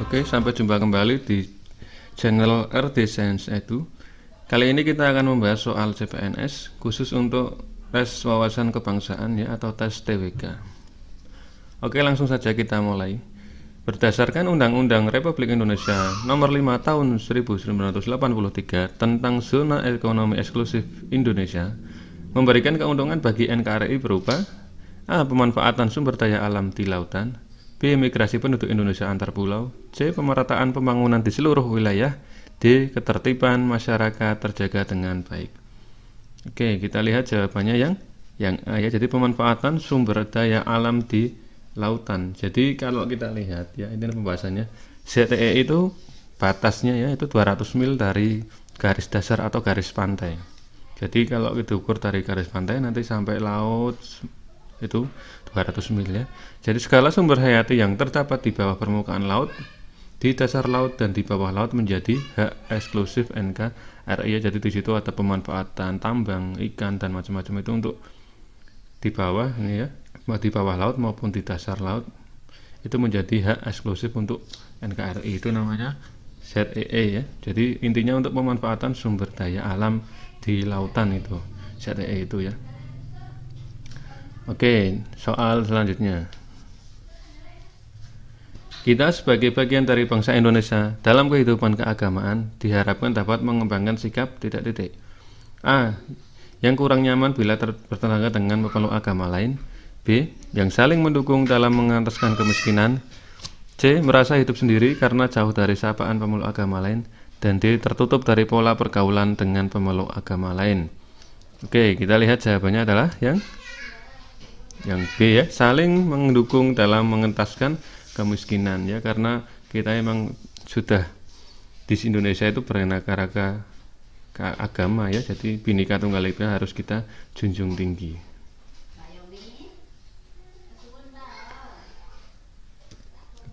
Oke, sampai jumpa kembali di channel RD Science Edu. Kali ini kita akan membahas soal CPNS khusus untuk tes wawasan kebangsaan ya atau tes TWK. Oke, langsung saja kita mulai. Berdasarkan Undang-Undang Republik Indonesia Nomor 5 Tahun 1983 tentang Zona Ekonomi Eksklusif Indonesia memberikan keuntungan bagi NKRI berupa A. Pemanfaatan sumber daya alam di lautan B. Migrasi penduduk Indonesia antar pulau C. Pemerataan pembangunan di seluruh wilayah D. Ketertiban masyarakat terjaga dengan baik Oke, kita lihat jawabannya yang yang A ya. Jadi pemanfaatan sumber daya alam di lautan. Jadi kalau kita lihat ya ini pembahasannya cte itu batasnya ya itu 200 mil dari garis dasar atau garis pantai. Jadi kalau kita ukur dari garis pantai nanti sampai laut itu 200 mil ya. Jadi segala sumber hayati yang terdapat di bawah permukaan laut, di dasar laut dan di bawah laut menjadi hak eksklusif NKRI. Ya. Jadi di situ ada pemanfaatan tambang ikan dan macam-macam itu untuk di bawah ini ya, di bawah laut maupun di dasar laut itu menjadi hak eksklusif untuk NKRI itu namanya ZEE e, ya. Jadi intinya untuk pemanfaatan sumber daya alam di lautan itu ZEE e itu ya. Oke, soal selanjutnya. Kita sebagai bagian dari bangsa Indonesia dalam kehidupan keagamaan diharapkan dapat mengembangkan sikap tidak titik. A. Yang kurang nyaman bila bertetangga dengan pemeluk agama lain. B. Yang saling mendukung dalam mengantaskan kemiskinan. C. Merasa hidup sendiri karena jauh dari sapaan pemeluk agama lain. Dan D. Tertutup dari pola pergaulan dengan pemeluk agama lain. Oke, kita lihat jawabannya adalah yang yang B ya saling mendukung dalam mengentaskan kemiskinan ya karena kita emang sudah di Indonesia itu beraneka agama ya jadi binika tunggal ika harus kita junjung tinggi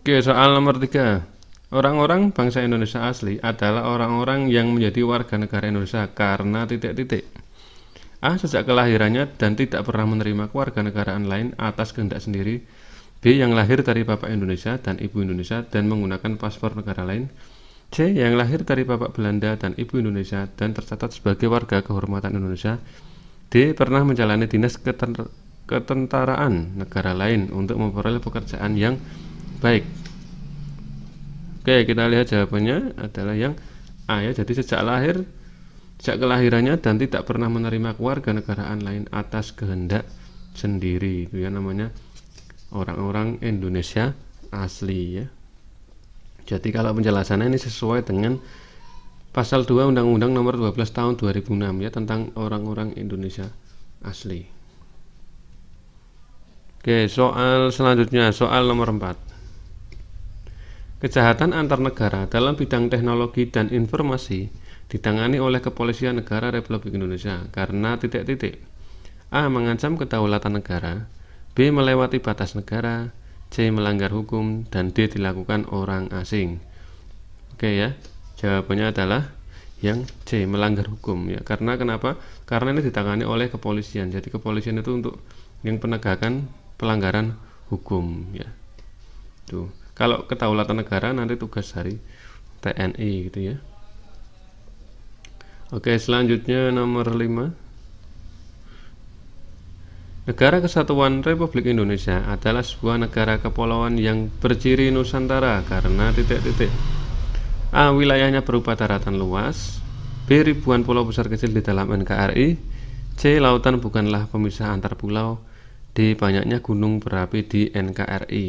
Oke soal nomor tiga Orang-orang bangsa Indonesia asli adalah orang-orang yang menjadi warga negara Indonesia karena titik-titik. A. Sejak kelahirannya dan tidak pernah menerima negaraan lain atas kehendak sendiri B. Yang lahir dari Bapak Indonesia dan Ibu Indonesia dan menggunakan paspor negara lain C. Yang lahir dari Bapak Belanda dan Ibu Indonesia dan tercatat sebagai warga kehormatan Indonesia D. Pernah menjalani dinas keten ketentaraan negara lain untuk memperoleh pekerjaan yang baik Oke, kita lihat jawabannya adalah yang A ya. Jadi sejak lahir sejak kelahirannya dan tidak pernah menerima keluarga negaraan lain atas kehendak sendiri itu ya namanya orang-orang Indonesia asli ya jadi kalau penjelasannya ini sesuai dengan pasal 2 Undang-Undang nomor 12 tahun 2006 ya tentang orang-orang Indonesia asli Oke soal selanjutnya soal nomor 4 Kejahatan antar negara dalam bidang teknologi dan informasi ditangani oleh Kepolisian Negara Republik Indonesia karena titik-titik A. Mengancam kedaulatan negara B. Melewati batas negara C. Melanggar hukum dan D. Dilakukan orang asing Oke ya, jawabannya adalah yang C. Melanggar hukum ya karena kenapa? Karena ini ditangani oleh kepolisian jadi kepolisian itu untuk yang penegakan pelanggaran hukum ya tuh kalau kedaulatan negara nanti tugas dari TNI gitu ya Oke, selanjutnya nomor 5. Negara Kesatuan Republik Indonesia adalah sebuah negara kepulauan yang berciri Nusantara karena titik-titik A. Wilayahnya berupa daratan luas B. Ribuan pulau besar kecil di dalam NKRI C. Lautan bukanlah pemisah antar pulau D. Banyaknya gunung berapi di NKRI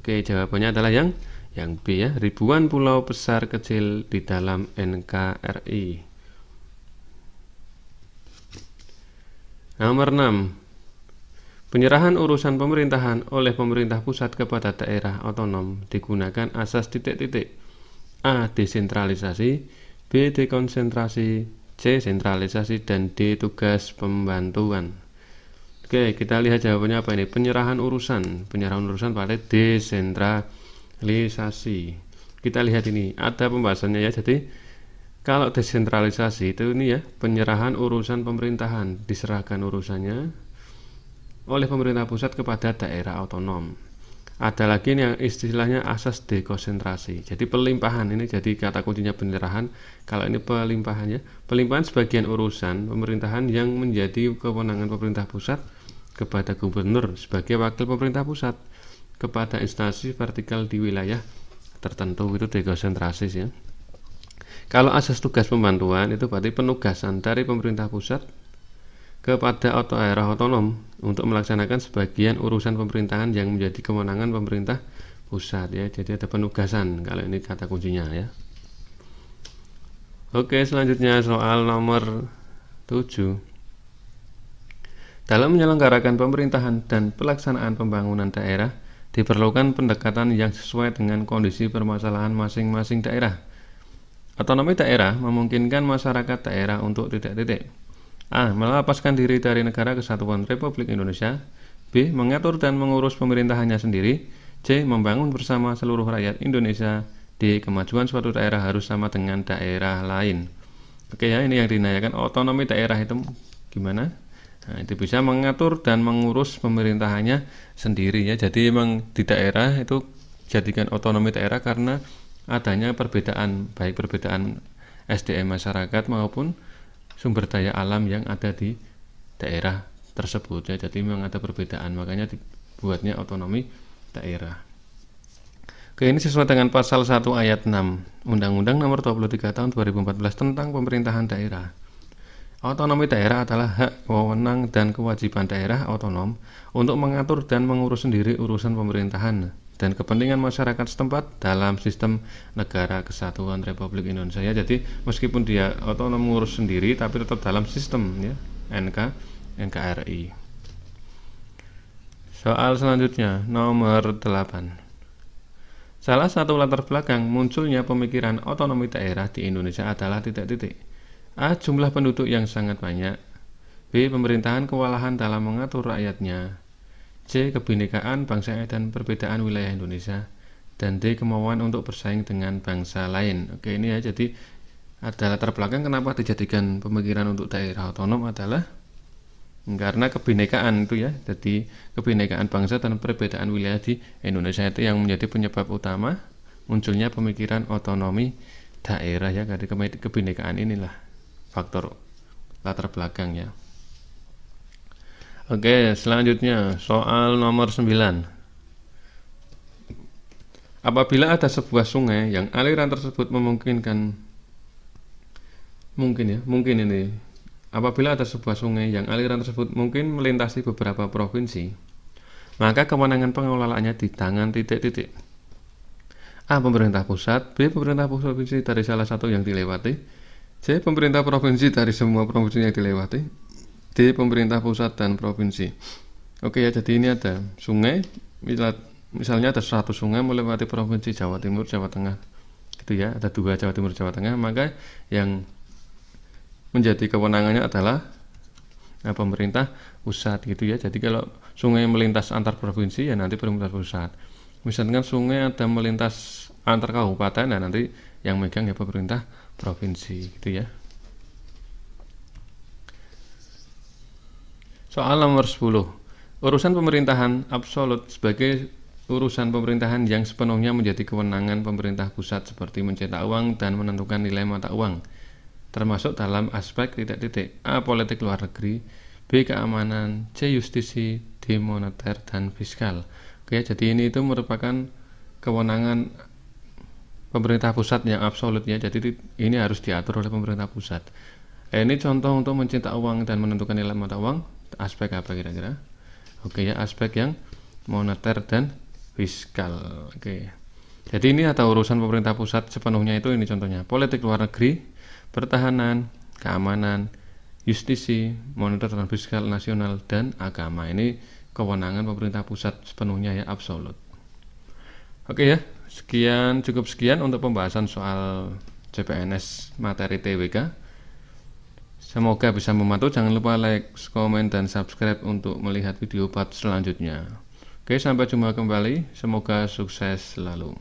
Oke, jawabannya adalah yang yang B ya, ribuan pulau besar kecil di dalam NKRI. Nomor 6. Penyerahan urusan pemerintahan oleh pemerintah pusat kepada daerah otonom digunakan asas titik-titik. A. Desentralisasi B. Dekonsentrasi C. Sentralisasi dan D. Tugas pembantuan Oke, kita lihat jawabannya apa ini Penyerahan urusan Penyerahan urusan pada desentralisasi Kita lihat ini, ada pembahasannya ya Jadi kalau desentralisasi itu ini ya penyerahan urusan pemerintahan diserahkan urusannya oleh pemerintah pusat kepada daerah otonom. Ada lagi yang istilahnya asas dekonsentrasi. Jadi pelimpahan ini jadi kata kuncinya penyerahan. Kalau ini pelimpahannya, pelimpahan sebagian urusan pemerintahan yang menjadi kewenangan pemerintah pusat kepada gubernur sebagai wakil pemerintah pusat kepada instansi vertikal di wilayah tertentu itu dekonsentrasi ya. Kalau asas tugas pembantuan itu berarti penugasan dari pemerintah pusat kepada eh, atau otonom untuk melaksanakan sebagian urusan pemerintahan yang menjadi kewenangan pemerintah pusat ya. Jadi ada penugasan kalau ini kata kuncinya ya. Oke, selanjutnya soal nomor 7. Dalam menyelenggarakan pemerintahan dan pelaksanaan pembangunan daerah, diperlukan pendekatan yang sesuai dengan kondisi permasalahan masing-masing daerah Otonomi daerah memungkinkan masyarakat daerah untuk tidak titik A. Melepaskan diri dari negara kesatuan Republik Indonesia. B. Mengatur dan mengurus pemerintahannya sendiri. C. Membangun bersama seluruh rakyat Indonesia. D. Kemajuan suatu daerah harus sama dengan daerah lain. Oke ya, ini yang dinayakan otonomi daerah itu gimana? Nah, itu bisa mengatur dan mengurus pemerintahannya sendiri ya. Jadi memang di daerah itu jadikan otonomi daerah karena adanya perbedaan baik perbedaan SDM masyarakat maupun sumber daya alam yang ada di daerah tersebut ya jadi memang ada perbedaan makanya dibuatnya otonomi daerah Oke ini sesuai dengan pasal 1 ayat 6 Undang-Undang nomor 23 tahun 2014 tentang pemerintahan daerah Otonomi daerah adalah hak, wewenang, dan kewajiban daerah otonom untuk mengatur dan mengurus sendiri urusan pemerintahan dan kepentingan masyarakat setempat dalam sistem negara kesatuan Republik Indonesia ya jadi meskipun dia otonom mengurus sendiri tapi tetap dalam sistem ya NK NKRI soal selanjutnya nomor 8 Salah satu latar belakang munculnya pemikiran otonomi daerah di Indonesia adalah titik-titik A. Jumlah penduduk yang sangat banyak B. Pemerintahan kewalahan dalam mengatur rakyatnya C. Kebinekaan bangsa dan perbedaan wilayah Indonesia dan D. Kemauan untuk bersaing dengan bangsa lain. Oke, ini ya jadi ada latar belakang kenapa dijadikan pemikiran untuk daerah otonom adalah karena kebinekaan itu ya. Jadi kebinekaan bangsa dan perbedaan wilayah di Indonesia itu yang menjadi penyebab utama munculnya pemikiran otonomi daerah ya dari kebinekaan inilah faktor latar belakangnya. ya. Oke, selanjutnya soal nomor 9. Apabila ada sebuah sungai yang aliran tersebut memungkinkan mungkin ya, mungkin ini. Apabila ada sebuah sungai yang aliran tersebut mungkin melintasi beberapa provinsi, maka kewenangan pengelolaannya di tangan titik-titik. A. Pemerintah pusat, B. Pemerintah provinsi dari salah satu yang dilewati, C. Pemerintah provinsi dari semua provinsi yang dilewati, di pemerintah pusat dan provinsi. Oke ya, jadi ini ada sungai, misalnya ada satu sungai melewati provinsi Jawa Timur, Jawa Tengah, gitu ya, ada dua Jawa Timur, Jawa Tengah, maka yang menjadi kewenangannya adalah nah, pemerintah pusat gitu ya. Jadi kalau sungai melintas antar provinsi ya nanti pemerintah pusat. Misalnya sungai ada melintas antar kabupaten, nah nanti yang megang ya pemerintah provinsi gitu ya. Soal nomor 10. Urusan pemerintahan absolut sebagai urusan pemerintahan yang sepenuhnya menjadi kewenangan pemerintah pusat seperti mencetak uang dan menentukan nilai mata uang termasuk dalam aspek tidak titik A. Politik luar negeri B. Keamanan C. Justisi D. Moneter dan fiskal Oke, jadi ini itu merupakan kewenangan pemerintah pusat yang absolut ya jadi ini harus diatur oleh pemerintah pusat ini contoh untuk mencetak uang dan menentukan nilai mata uang aspek apa kira-kira oke ya aspek yang moneter dan fiskal oke jadi ini atau urusan pemerintah pusat sepenuhnya itu ini contohnya politik luar negeri pertahanan keamanan justisi moneter dan fiskal nasional dan agama ini kewenangan pemerintah pusat sepenuhnya ya absolut oke ya sekian cukup sekian untuk pembahasan soal CPNS materi TWK Semoga bisa membantu. Jangan lupa like, komen, dan subscribe untuk melihat video part selanjutnya. Oke, sampai jumpa kembali. Semoga sukses selalu.